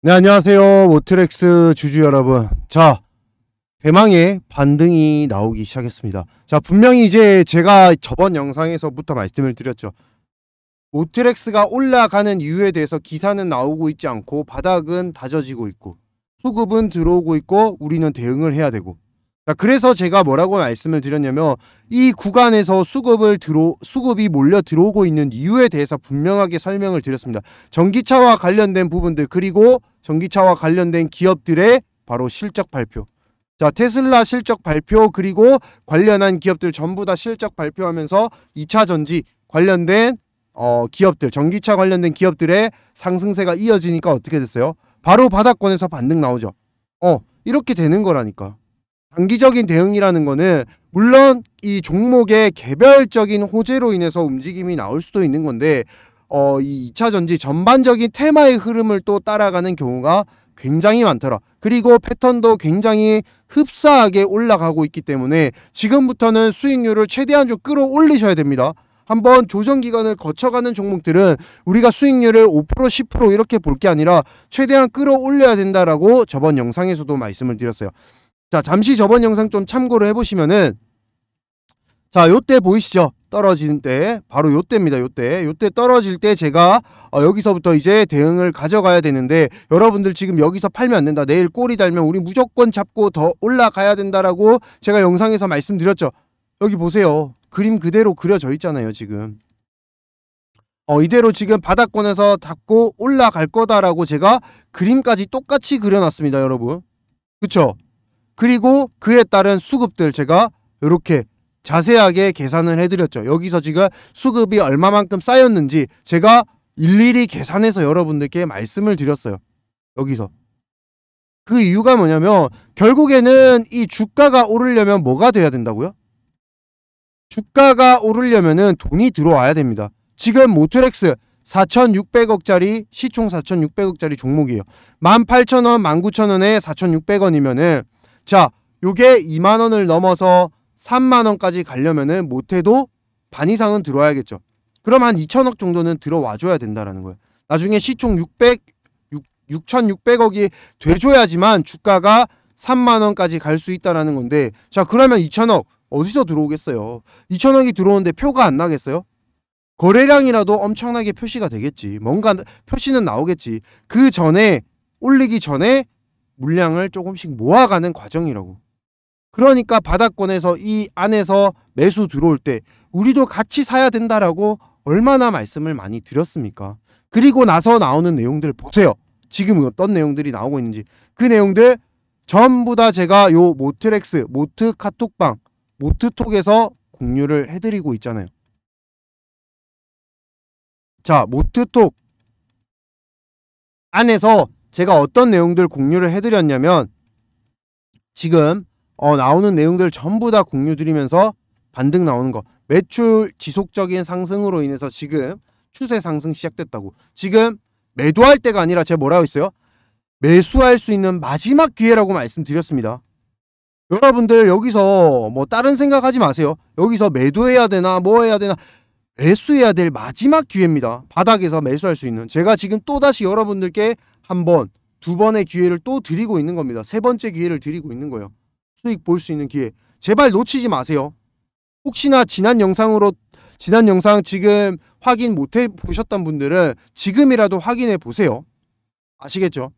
네, 안녕하세요. 모트렉스 주주 여러분. 자, 대망의 반등이 나오기 시작했습니다. 자, 분명히 이제 제가 저번 영상에서부터 말씀을 드렸죠. 모트렉스가 올라가는 이유에 대해서 기사는 나오고 있지 않고 바닥은 다져지고 있고 수급은 들어오고 있고 우리는 대응을 해야 되고 그래서 제가 뭐라고 말씀을 드렸냐면 이 구간에서 수급을 들어 수급이 몰려 들어오고 있는 이유에 대해서 분명하게 설명을 드렸습니다. 전기차와 관련된 부분들 그리고 전기차와 관련된 기업들의 바로 실적 발표. 자, 테슬라 실적 발표 그리고 관련한 기업들 전부 다 실적 발표하면서 2차 전지 관련된 어, 기업들, 전기차 관련된 기업들의 상승세가 이어지니까 어떻게 됐어요? 바로 바닥권에서 반등 나오죠. 어, 이렇게 되는 거라니까. 단기적인 대응이라는 거는 물론 이 종목의 개별적인 호재로 인해서 움직임이 나올 수도 있는 건데 어, 이 2차 전지 전반적인 테마의 흐름을 또 따라가는 경우가 굉장히 많더라. 그리고 패턴도 굉장히 흡사하게 올라가고 있기 때문에 지금부터는 수익률을 최대한 좀 끌어올리셔야 됩니다. 한번 조정 기간을 거쳐가는 종목들은 우리가 수익률을 5% 10% 이렇게 볼 게 아니라 최대한 끌어올려야 된다라고 저번 영상에서도 말씀을 드렸어요. 자, 잠시 저번 영상 좀 참고를 해보시면은 자, 요때 보이시죠? 떨어진때 바로 요때입니다. 요때. 요때 떨어질 때 제가 어, 여기서부터 이제 대응을 가져가야 되는데 여러분들 지금 여기서 팔면 안 된다. 내일 꼬리 달면 우리 무조건 잡고 더 올라가야 된다라고 제가 영상에서 말씀드렸죠. 여기 보세요. 그림 그대로 그려져 있잖아요, 지금. 어, 이대로 지금 바닥권에서 잡고 올라갈 거다라고 제가 그림까지 똑같이 그려놨습니다, 여러분. 그쵸? 그리고 그에 따른 수급들 제가 이렇게 자세하게 계산을 해드렸죠. 여기서 지금 수급이 얼마만큼 쌓였는지 제가 일일이 계산해서 여러분들께 말씀을 드렸어요. 여기서. 그 이유가 뭐냐면 결국에는 이 주가가 오르려면 뭐가 돼야 된다고요? 주가가 오르려면은 돈이 들어와야 됩니다. 지금 모트렉스 4,600억짜리 시총 4,600억짜리 종목이에요. 18,000원, 19,000원에 4,600원이면은 자, 요게 2만 원을 넘어서 3만 원까지 가려면은 못해도 반 이상은 들어와야겠죠. 그럼 한 2천억 정도는 들어와줘야 된다라는 거예요. 나중에 시총 600, 6, 6,600억이 돼줘야지만 주가가 3만 원까지 갈 수 있다라는 건데 자 그러면 2천억 어디서 들어오겠어요? 2천억이 들어오는데 표가 안 나겠어요? 거래량이라도 엄청나게 표시가 되겠지. 뭔가 표시는 나오겠지. 그 전에 올리기 전에 물량을 조금씩 모아가는 과정이라고. 그러니까 바닷권에서이 안에서 매수 들어올 때 우리도 같이 사야 된다라고 얼마나 말씀을 많이 드렸습니까? 그리고 나서 나오는 내용들 보세요. 지금 어떤 내용들이 나오고 있는지 그 내용들 전부 다 제가 요 모트렉스, 모트 카톡방, 모트톡에서 공유를 해드리고 있잖아요. 자, 모트톡 안에서 제가 어떤 내용들 공유를 해드렸냐면 지금 어, 나오는 내용들 전부 다 공유드리면서 반등 나오는 거 매출 지속적인 상승으로 인해서 지금 추세 상승 시작됐다고 지금 매도할 때가 아니라 제가 뭐라고 했어요? 매수할 수 있는 마지막 기회라고 말씀드렸습니다. 여러분들 여기서 뭐 다른 생각하지 마세요. 여기서 매도해야 되나 뭐 해야 되나 매수해야 될 마지막 기회입니다. 바닥에서 매수할 수 있는 제가 지금 또다시 여러분들께 한 번, 두 번의 기회를 또 드리고 있는 겁니다. 세 번째 기회를 드리고 있는 거예요. 수익 볼 수 있는 기회. 제발 놓치지 마세요. 혹시나 지난 영상으로 지난 영상 지금 확인 못해 보셨던 분들은 지금이라도 확인해 보세요. 아시겠죠?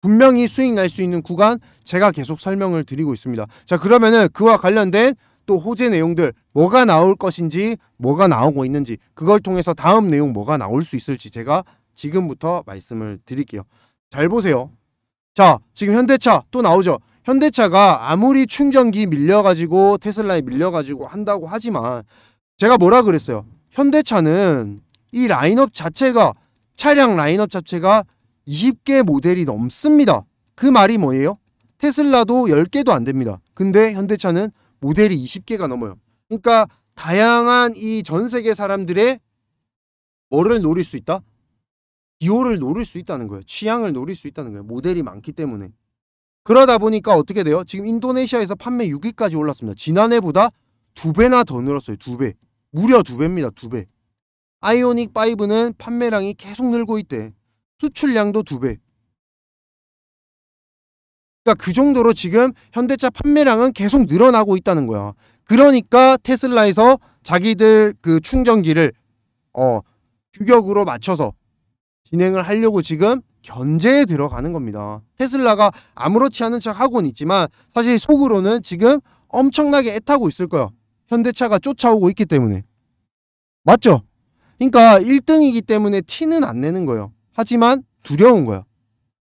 분명히 수익 날 수 있는 구간 제가 계속 설명을 드리고 있습니다. 자, 그러면은 그와 관련된 또 호재 내용들 뭐가 나올 것인지 뭐가 나오고 있는지 그걸 통해서 다음 내용 뭐가 나올 수 있을지 제가 지금부터 말씀을 드릴게요. 잘 보세요. 자, 지금 현대차 또 나오죠. 현대차가 아무리 충전기 밀려가지고 테슬라에 밀려가지고 한다고 하지만 제가 뭐라 그랬어요. 현대차는 이 라인업 자체가 차량 라인업 자체가 20개 모델이 넘습니다. 그 말이 뭐예요? 테슬라도 10개도 안 됩니다. 근데 현대차는 모델이 20개가 넘어요. 그러니까 다양한 이 전 세계 사람들의 뭐를 노릴 수 있다? 기호를 노릴 수 있다는 거예요. 취향을 노릴 수 있다는 거예요. 모델이 많기 때문에. 그러다 보니까 어떻게 돼요? 지금 인도네시아에서 판매 6위까지 올랐습니다. 지난해보다 두 배나 더 늘었어요. 두 배. 무려 두 배입니다. 두 배. 아이오닉 5는 판매량이 계속 늘고 있대. 수출량도 두 배. 그러니까 그 정도로 지금 현대차 판매량은 계속 늘어나고 있다는 거야. 그러니까 테슬라에서 자기들 그 충전기를 어 규격으로 맞춰서 진행을 하려고 지금 견제에 들어가는 겁니다. 테슬라가 아무렇지 않은 척 하고는 있지만 사실 속으로는 지금 엄청나게 애타고 있을 거야. 현대차가 쫓아오고 있기 때문에. 맞죠? 그러니까 1등이기 때문에 티는 안 내는 거예요. 하지만 두려운 거야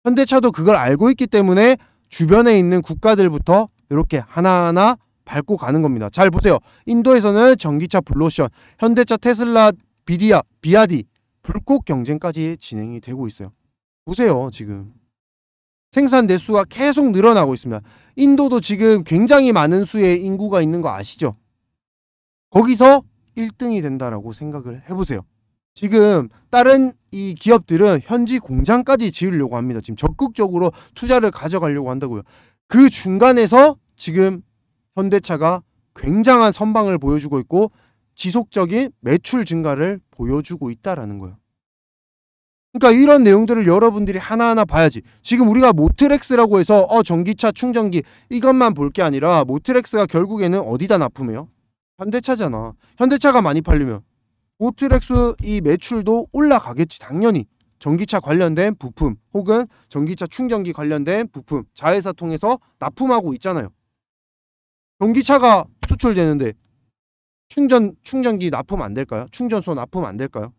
현대차도 그걸 알고 있기 때문에 주변에 있는 국가들부터 이렇게 하나하나 밟고 가는 겁니다. 잘 보세요. 인도에서는 전기차 블로션, 현대차 테슬라 비디아, 비아디 불꽃 경쟁까지 진행이 되고 있어요. 보세요, 지금. 생산 대수가 계속 늘어나고 있습니다. 인도도 지금 굉장히 많은 수의 인구가 있는 거 아시죠? 거기서 1등이 된다라고 생각을 해보세요. 지금 다른 이 기업들은 현지 공장까지 지으려고 합니다. 지금 적극적으로 투자를 가져가려고 한다고요. 그 중간에서 지금 현대차가 굉장한 선방을 보여주고 있고 지속적인 매출 증가를 보여주고 있다라는 거예요. 그러니까 이런 내용들을 여러분들이 하나하나 봐야지. 지금 우리가 모트렉스라고 해서 어 전기차 충전기 이것만 볼 게 아니라 모트렉스가 결국에는 어디다 납품해요? 현대차잖아. 현대차가 많이 팔리면 모트렉스 이 매출도 올라가겠지 당연히. 전기차 관련된 부품 혹은 전기차 충전기 관련된 부품 자회사 통해서 납품하고 있잖아요. 전기차가 수출되는데 충전 충전기 납품 안 될까요? 충전소 납품 안 될까요?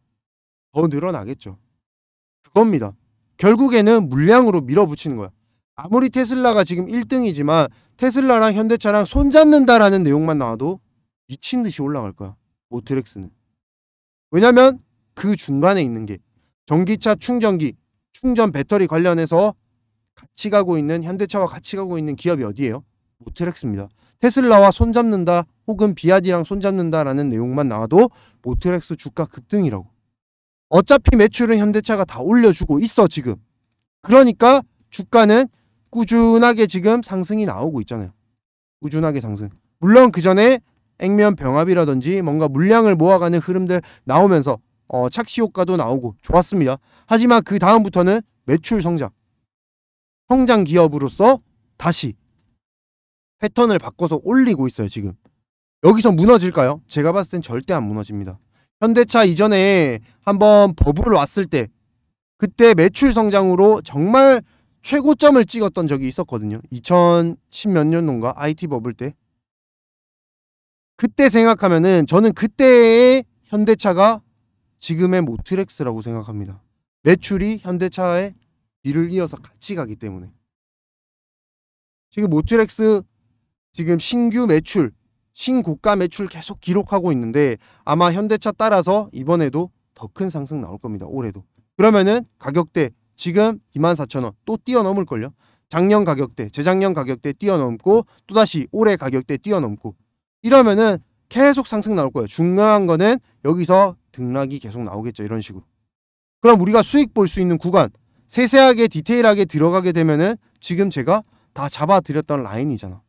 더 늘어나겠죠. 그겁니다. 결국에는 물량으로 밀어붙이는 거야. 아무리 테슬라가 지금 1등이지만 테슬라랑 현대차랑 손잡는다라는 내용만 나와도 미친 듯이 올라갈 거야. 모트렉스는. 왜냐면 그 중간에 있는 게 전기차 충전기, 충전 배터리 관련해서 같이 가고 있는 현대차와 같이 가고 있는 기업이 어디예요? 모트렉스입니다. 테슬라와 손잡는다 혹은 비아디랑 손잡는다라는 내용만 나와도 모트렉스 주가 급등이라고. 어차피 매출은 현대차가 다 올려주고 있어 지금. 그러니까 주가는 꾸준하게 지금 상승이 나오고 있잖아요. 꾸준하게 상승. 물론 그 전에 액면 병합이라든지 뭔가 물량을 모아가는 흐름들 나오면서 어, 착시 효과도 나오고 좋았습니다. 하지만 그 다음부터는 매출 성장. 성장 기업으로서 다시 패턴을 바꿔서 올리고 있어요 지금 여기서 무너질까요? 제가 봤을 땐 절대 안 무너집니다 현대차 이전에 한번 버블 왔을 때 그때 매출 성장으로 정말 최고점을 찍었던 적이 있었거든요 2010몇 년도인가 IT 버블 때 그때 생각하면은 저는 그때의 현대차가 지금의 모트렉스라고 생각합니다 매출이 현대차의 뒤를 이어서 같이 가기 때문에 지금 모트렉스 지금 신규 매출, 신고가 매출 계속 기록하고 있는데 아마 현대차 따라서 이번에도 더 큰 상승 나올 겁니다. 올해도. 그러면은 가격대 지금 24,000원 또 뛰어넘을걸요. 작년 가격대, 재작년 가격대 뛰어넘고 또다시 올해 가격대 뛰어넘고 이러면은 계속 상승 나올 거예요. 중요한 거는 여기서 등락이 계속 나오겠죠. 이런 식으로. 그럼 우리가 수익 볼 수 있는 구간 세세하게 디테일하게 들어가게 되면은 지금 제가 다 잡아드렸던 라인이잖아.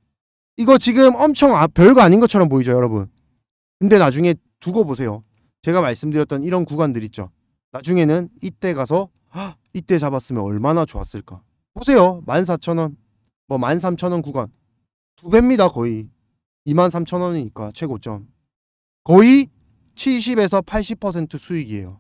이거 지금 엄청 아, 별거 아닌 것처럼 보이죠 여러분 근데 나중에 두고 보세요 제가 말씀드렸던 이런 구간들 있죠 나중에는 이때 가서 헉, 이때 잡았으면 얼마나 좋았을까 보세요 14,000원 뭐 13,000원 구간 두 배입니다 거의 23,000원이니까 최고점 거의 70에서 80% 수익이에요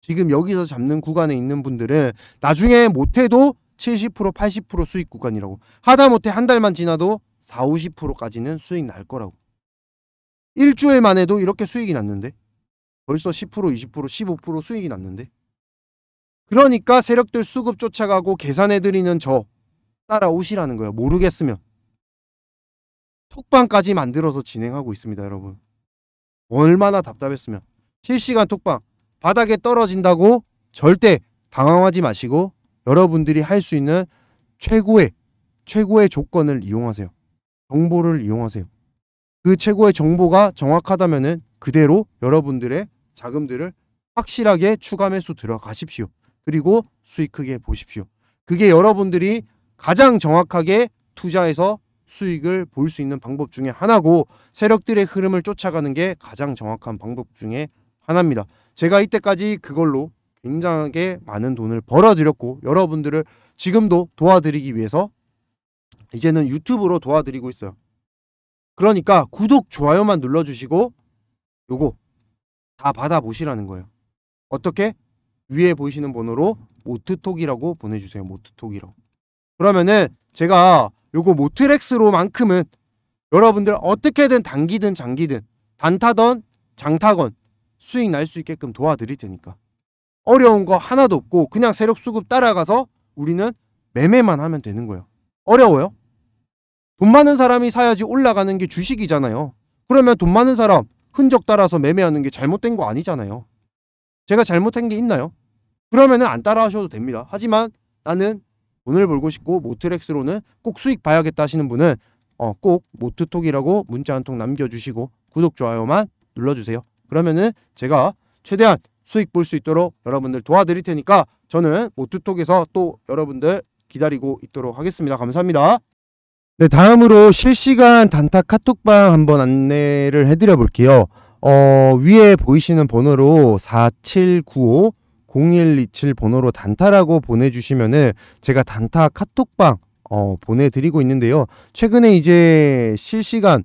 지금 여기서 잡는 구간에 있는 분들은 나중에 못해도 70% 80% 수익 구간이라고 하다못해 한 달만 지나도 4, 50%까지는 수익 날 거라고. 일주일만 해도 이렇게 수익이 났는데 벌써 10%, 20%, 15% 수익이 났는데 그러니까 세력들 수급 쫓아가고 계산해드리는 저 따라오시라는 거예요. 모르겠으면. 톡방까지 만들어서 진행하고 있습니다. 여러분. 얼마나 답답했으면. 실시간 톡방. 바닥에 떨어진다고 절대 당황하지 마시고 여러분들이 할 수 있는 최고의 최고의 조건을 이용하세요. 정보를 이용하세요. 그 최고의 정보가 정확하다면 그대로 여러분들의 자금들을 확실하게 추가 매수 들어가십시오. 그리고 수익 크게 보십시오. 그게 여러분들이 가장 정확하게 투자해서 수익을 볼 수 있는 방법 중에 하나고 세력들의 흐름을 쫓아가는 게 가장 정확한 방법 중에 하나입니다. 제가 이때까지 그걸로 굉장하게 많은 돈을 벌어들였고 여러분들을 지금도 도와드리기 위해서 이제는 유튜브로 도와드리고 있어요. 그러니까 구독, 좋아요만 눌러주시고 요거 다 받아보시라는 거예요. 어떻게? 위에 보이시는 번호로 모트톡이라고 보내주세요. 모트톡이라고. 그러면은 제가 요거 모트렉스로만큼은 여러분들 어떻게든 단기든 장기든 단타던 장타건 수익 날 수 있게끔 도와드릴 테니까 어려운 거 하나도 없고 그냥 세력 수급 따라가서 우리는 매매만 하면 되는 거예요. 어려워요. 돈 많은 사람이 사야지 올라가는 게 주식이잖아요. 그러면 돈 많은 사람 흔적 따라서 매매하는 게 잘못된 거 아니잖아요. 제가 잘못한 게 있나요? 그러면안 따라 하셔도 됩니다. 하지만 나는 돈을 벌고 싶고 모트렉스로는 꼭 수익 봐야겠다 하시는 분은 어, 꼭 모트톡이라고 문자 한 통 남겨주시고 구독, 좋아요만 눌러주세요. 그러면은 제가 최대한 수익 볼 수 있도록 여러분들 도와드릴 테니까 저는 모트톡에서 또 여러분들 기다리고 있도록 하겠습니다. 감사합니다. 네, 다음으로 실시간 단타 카톡방 한번 안내를 해드려 볼게요. 어, 위에 보이시는 번호로 4795 0127 번호로 단타라고 보내주시면은 제가 단타 카톡방 어, 보내드리고 있는데요. 최근에 이제 실시간